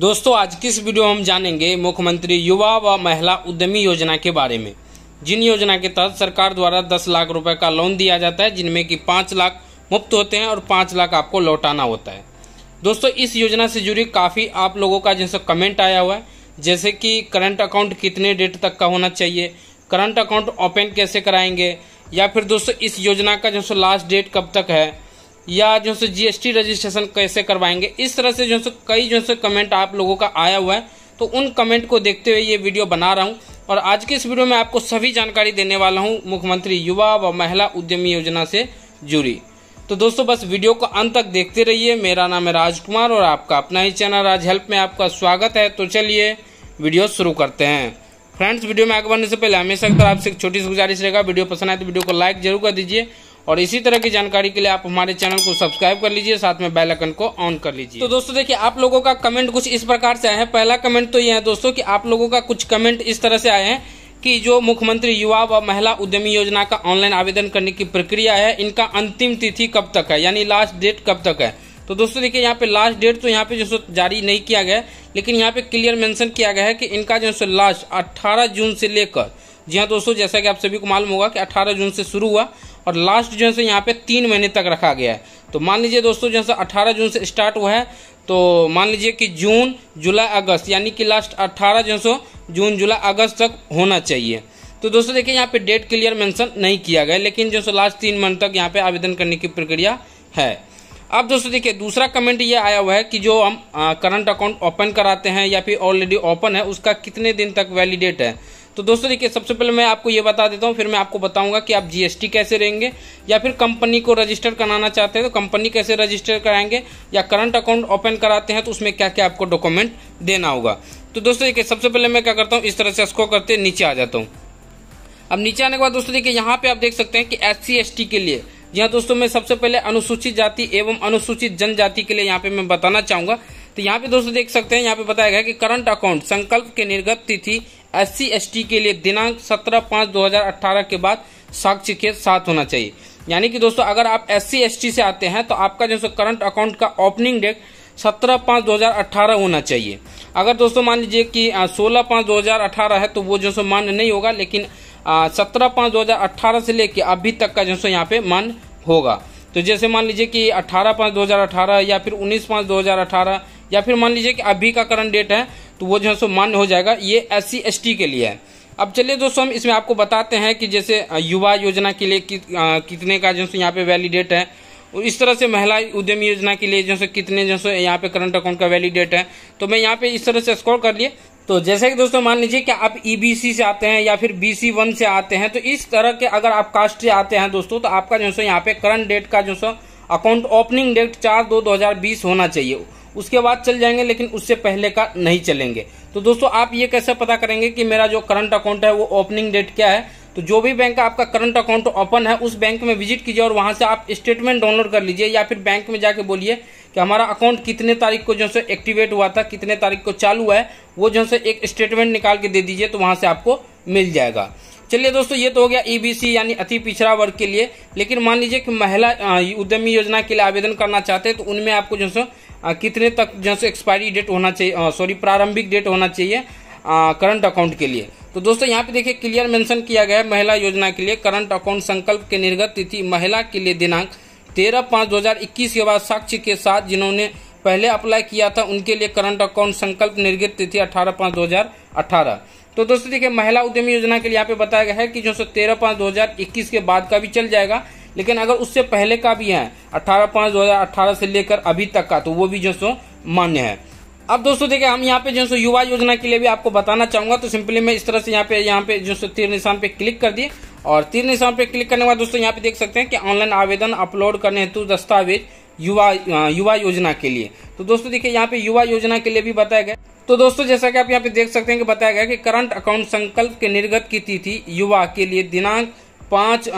दोस्तों आज किस वीडियो हम जानेंगे मुख्यमंत्री युवा व महिला उद्यमी योजना के बारे में जिन योजना के तहत सरकार द्वारा 10 लाख रुपए का लोन दिया जाता है जिनमें कि 5 लाख मुफ्त होते हैं और 5 लाख आपको लौटाना होता है दोस्तों इस योजना से जुड़ी काफ़ी आप लोगों का जिनसे कमेंट आया हुआ है जैसे कि करंट अकाउंट कितने डेट तक का होना चाहिए करंट अकाउंट ओपन कैसे कराएंगे या फिर दोस्तों इस योजना का जो लास्ट डेट कब तक है या जो सो जीएसटी रजिस्ट्रेशन कैसे करवाएंगे इस तरह से जो सो कई जो सो कमेंट आप लोगों का आया हुआ है तो उन कमेंट को देखते हुए ये वीडियो बना रहा हूँ और आज के इस वीडियो में आपको सभी जानकारी देने वाला हूँ मुख्यमंत्री युवा व महिला उद्यमी योजना से जुड़ी तो दोस्तों बस वीडियो को अंत तक देखते रहिए मेरा नाम है राजकुमार और आपका अपना ही चैनल राज हेल्प में आपका स्वागत है तो चलिए वीडियो शुरू करते हैं फ्रेंड्स वीडियो में आगे बढ़ने से पहले हमेशा आपसे एक छोटी सी गुजारिश रहेगा वीडियो पसंद आए तो वीडियो को लाइक जरूर कर दीजिए और इसी तरह की जानकारी के लिए आप हमारे चैनल को सब्सक्राइब कर लीजिए साथ में आइकन को ऑन कर लीजिए तो दोस्तों देखिए आप लोगों का कमेंट कुछ इस प्रकार से आया है पहला कमेंट तो ये है दोस्तों की आप लोगों का कुछ कमेंट इस तरह से आए हैं कि जो मुख्यमंत्री युवा व महिला उद्यमी योजना का ऑनलाइन आवेदन करने की प्रक्रिया है इनका अंतिम तिथि कब तक है यानी लास्ट डेट कब तक है तो दोस्तों देखिए यहाँ पे लास्ट डेट तो यहाँ पे जो जारी नहीं किया गया लेकिन यहाँ पे क्लियर मेंशन किया गया है कि इनका जो है लास्ट 18 जून से लेकर जी हाँ दोस्तों जैसा कि आप सभी को मालूम होगा कि 18 जून से शुरू हुआ और लास्ट जो है यहाँ पे तीन महीने तक रखा गया है तो मान लीजिए दोस्तों जैसे 18 जून से स्टार्ट हुआ है तो मान लीजिए कि जून जुलाई अगस्त यानी कि लास्ट 18 जो सो जून जुलाई अगस्त तक होना चाहिए तो दोस्तों देखिए यहाँ पे डेट क्लियर मेंशन नहीं किया गया लेकिन जो सो लास्ट तीन मंथ तक यहाँ पे आवेदन करने की प्रक्रिया है अब दोस्तों देखिए दूसरा कमेंट ये आया हुआ है कि जो हम करंट अकाउंट ओपन कराते हैं या फिर ऑलरेडी ओपन है उसका कितने दिन तक वैलिडेट है तो दोस्तों देखिए सबसे पहले मैं आपको ये बता देता हूँ फिर मैं आपको बताऊंगा कि आप जीएसटी कैसे रहेंगे या फिर कंपनी को रजिस्टर कराना चाहते हैं तो कंपनी कैसे रजिस्टर कराएंगे या करंट अकाउंट ओपन कराते हैं तो उसमें क्या क्या आपको डॉक्यूमेंट देना होगा तो दोस्तों देखिए सबसे पहले मैं क्या करता हूँ इस तरह से स्को करते नीचे आ जाता हूँ अब नीचे आने के बाद दोस्तों देखिए यहाँ पे आप देख सकते हैं कि एस सी के लिए जी हाँ दोस्तों मैं सबसे पहले अनुसूचित जाति एवं अनुसूचित जनजाति के लिए यहाँ पे मैं बताना चाहूंगा तो यहाँ पे दोस्तों देख सकते हैं यहाँ पे बताया गया कि करंट अकाउंट संकल्प के निर्गत तिथि एस सी के लिए दिनांक 17 पाँच 2018 के बाद साक्ष्य के साथ होना चाहिए यानी कि दोस्तों अगर आप एस सी से आते हैं तो आपका जो करंट अकाउंट का ओपनिंग डेट सत्रह पाँच दो हजार होना चाहिए अगर दोस्तों मान लीजिए कि सोलह पाँच दो हजार है तो वो जो सो मान्य नहीं होगा लेकिन सत्रह पाँच दो हजार से लेके अभी तक का जो सो यहाँ पे मान होगा तो जैसे मान लीजिए कि अट्ठारह पाँच दो हजार या फिर उन्नीस पाँच दो हजार या फिर मान लीजिए कि अभी का करंट डेट है तो वो जो है सो मान्य हो जाएगा ये एस सी के लिए है अब चलिए दोस्तों हम इसमें आपको बताते हैं कि जैसे युवा योजना के लिए कि, आ, कितने का जो यहाँ पे वैलिडेट है और इस तरह से महिला उद्यमी योजना के लिए जो है कितने जो है यहाँ पे करंट अकाउंट का वैलिडेट है तो मैं यहाँ पे इस तरह से स्कोर कर लिए तो जैसे कि दोस्तों मान लीजिए कि आप ईबीसी e से आते हैं या फिर बीसी वन से आते हैं तो इस तरह के अगर आप कास्ट से आते हैं दोस्तों तो आपका जो है यहाँ पे करंट डेट का जो है अकाउंट ओपनिंग डेट चार दो दो होना चाहिए उसके बाद चल जाएंगे लेकिन उससे पहले का नहीं चलेंगे तो दोस्तों आप ये कैसे पता करेंगे कि मेरा जो करंट अकाउंट है वो ओपनिंग डेट क्या है तो जो भी बैंक आपका करंट अकाउंट ओपन है उस बैंक में विजिट कीजिए और वहां से आप स्टेटमेंट डाउनलोड कर लीजिए या फिर बैंक में जाके बोलिए कि हमारा अकाउंट कितने तारीख को जो है एक्टिवेट हुआ था कितने तारीख को चालू हुआ है वो जो से एक स्टेटमेंट निकाल के दे दीजिए तो वहां से आपको मिल जाएगा चलिए दोस्तों ये तो हो गया ईबीसी e यानी अति पिछड़ा वर्ग के लिए लेकिन मान लीजिए कि महिला उद्यमी योजना के लिए आवेदन करना चाहते हैं तो उनमें आपको जो है कितने तक जैसे एक्सपायरी डेट होना चाहिए सॉरी प्रारंभिक डेट होना चाहिए करंट अकाउंट के लिए तो दोस्तों यहाँ पे देखिए क्लियर मेंशन किया गया है महिला योजना के लिए करंट अकाउंट संकल्प के निर्गत तिथि महिला के लिए दिनांक तेरह पांच दो हजार इक्कीस के बाद साक्ष्य के साथ जिन्होंने पहले अप्लाई किया था उनके लिए करंट अकाउंट संकल्प निर्गत तिथि अठारह पांच दो हजार अठारह तो दोस्तों देखिये महिला उद्यमी योजना के लिए यहाँ पे बताया गया है कि जो सो तेरह पांच दो हजार इक्कीस के बाद का भी चल जाएगा लेकिन अगर उससे पहले का भी है अठारह पांच दो हजार से लेकर अभी तक का तो वो भी जो सो मान्य है अब दोस्तों देखिए हम यहाँ पे जो सो युवा योजना के लिए भी आपको बताना चाहूंगा तो सिंपली मैं इस तरह से यहाँ पे यहाँ पे जो सो तीर निशान पे क्लिक कर दिए और तीर निशान पे क्लिक करने के बाद दोस्तों यहाँ पे देख सकते हैं कि ऑनलाइन आवेदन अपलोड करने हेतु दस्तावेज युवा युवा योजना के लिए तो दोस्तों देखिये यहाँ पे युवा योजना के लिए भी बताया गया तो दोस्तों जैसा कि आप यहाँ पे देख सकते हैं कि बताया गया कि करंट अकाउंट संकल्प के निर्गत की तिथि युवा के लिए दिनांक पाँच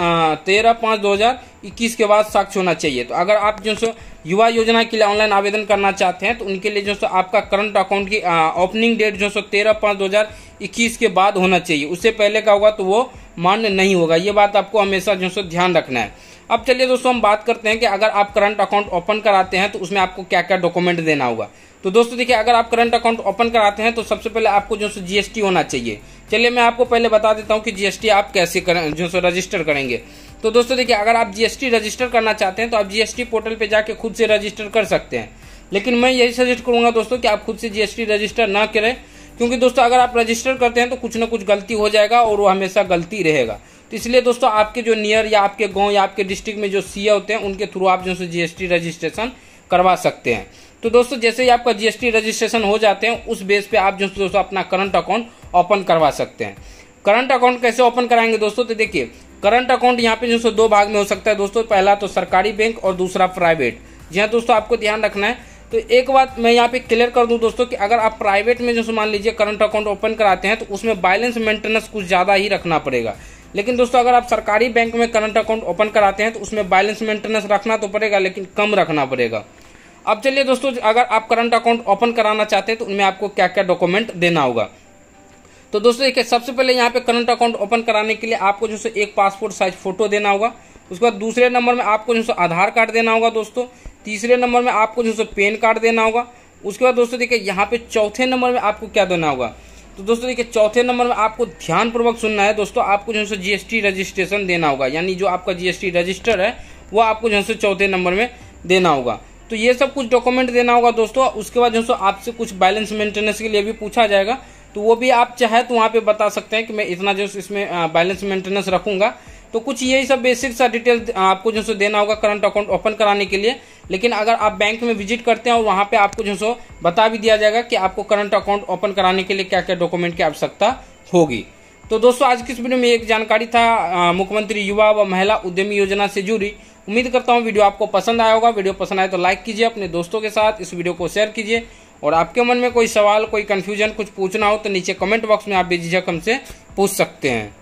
तेरह पाँच दो हज़ार इक्कीस के बाद साक्ष्य होना चाहिए तो अगर आप जो सो युवा योजना के लिए ऑनलाइन आवेदन करना चाहते हैं तो उनके लिए जो सो आपका करंट अकाउंट की ओपनिंग डेट जो सो तेरह पाँच दो हज़ार इक्कीस के बाद होना चाहिए उससे पहले का होगा तो वो मान्य नहीं होगा ये बात आपको हमेशा जो सो ध्यान रखना है अब चलिए दोस्तों हम बात करते हैं कि अगर आप करंट अकाउंट ओपन कराते हैं तो उसमें आपको क्या क्या डॉक्यूमेंट देना होगा तो दोस्तों देखिए अगर आप करंट अकाउंट ओपन कराते हैं तो सबसे पहले आपको जो सो जीएसटी होना चाहिए चलिए मैं आपको पहले बता देता हूँ कि जीएसटी आप कैसे करें जो सो रजिस्टर करेंगे तो दोस्तों देखिए अगर आप जीएसटी रजिस्टर करना चाहते हैं तो आप जीएसटी पोर्टल पे जाके खुद से रजिस्टर कर सकते हैं लेकिन मैं यही सजेस्ट करूंगा दोस्तों कि आप खुद से जीएसटी रजिस्टर ना करें क्योंकि दोस्तों अगर आप रजिस्टर करते हैं तो कुछ ना कुछ गलती हो जाएगा और वो हमेशा गलती रहेगा तो इसलिए दोस्तों आपके जो नियर या आपके गाँव या आपके डिस्ट्रिक्ट में जो सी होते हैं उनके थ्रू आप जो जीएसटी रजिस्ट्रेशन करवा सकते हैं तो दोस्तों जैसे ही आपका जीएसटी रजिस्ट्रेशन हो जाते हैं उस बेस पे आप जो दोस्तों अपना करंट अकाउंट ओपन करवा सकते हैं करंट अकाउंट कैसे ओपन कराएंगे दोस्तों तो देखिए करंट अकाउंट यहाँ पे जो दो भाग में हो सकता है दोस्तों पहला तो सरकारी बैंक और दूसरा प्राइवेट जी हाँ दोस्तों आपको ध्यान रखना है तो एक बात मैं यहाँ पे क्लियर कर दूं दोस्तों कि अगर आप प्राइवेट में जो मान लीजिए करंट अकाउंट ओपन कराते हैं तो उसमें बैलेंस मेंटेनेंस कुछ ज़्यादा ही रखना पड़ेगा लेकिन दोस्तों अगर आप सरकारी बैंक में करंट अकाउंट ओपन कराते हैं तो उसमें बैलेंस मेंटेनेंस रखना तो पड़ेगा लेकिन कम रखना पड़ेगा अब चलिए दोस्तों अगर आप करंट अकाउंट ओपन कराना चाहते हैं तो उनमें आपको क्या क्या डॉक्यूमेंट देना होगा तो दोस्तों देखिए सबसे पहले यहाँ पे करंट अकाउंट ओपन कराने के लिए आपको जो है एक पासपोर्ट साइज फोटो देना होगा उसके बाद दूसरे नंबर में आपको जो है आधार कार्ड देना होगा दोस्तों तीसरे नंबर में आपको जो है पेन कार्ड देना होगा उसके बाद दोस्तों देखिए यहाँ पे चौथे नंबर में आपको क्या देना होगा तो दोस्तों देखिए चौथे नंबर में आपको ध्यानपूर्वक सुनना है दोस्तों आपको जो है जीएसटी रजिस्ट्रेशन देना होगा यानी जो आपका जीएसटी रजिस्टर है वो आपको जो है चौथे नंबर में देना होगा तो ये सब कुछ डॉक्यूमेंट देना होगा दोस्तों उसके बाद दोस्तों आपसे कुछ बैलेंस मेंटेनेंस के लिए भी पूछा जाएगा तो वो भी आप चाहे तो वहाँ पे बता सकते हैं कि मैं इतना जो इसमें बैलेंस मेंटेनेंस रखूंगा तो कुछ यही सब बेसिक सा डिटेल आपको जो सो देना होगा करंट अकाउंट ओपन कराने के लिए लेकिन अगर आप बैंक में विजिट करते हैं और वहाँ पे आपको जो सो बता भी दिया जाएगा कि आपको करंट अकाउंट ओपन कराने के लिए क्या क्या डॉक्यूमेंट की आवश्यकता होगी तो दोस्तों आज की इस वीडियो में एक जानकारी था मुख्यमंत्री युवा व महिला उद्यमी योजना से जुड़ी उम्मीद करता हूँ वीडियो आपको पसंद आया होगा वीडियो पसंद आए तो लाइक कीजिए अपने दोस्तों के साथ इस वीडियो को शेयर कीजिए और आपके मन में कोई सवाल कोई कन्फ्यूजन कुछ पूछना हो तो नीचे कमेंट बॉक्स में आप बेझिझक हमसे पूछ सकते हैं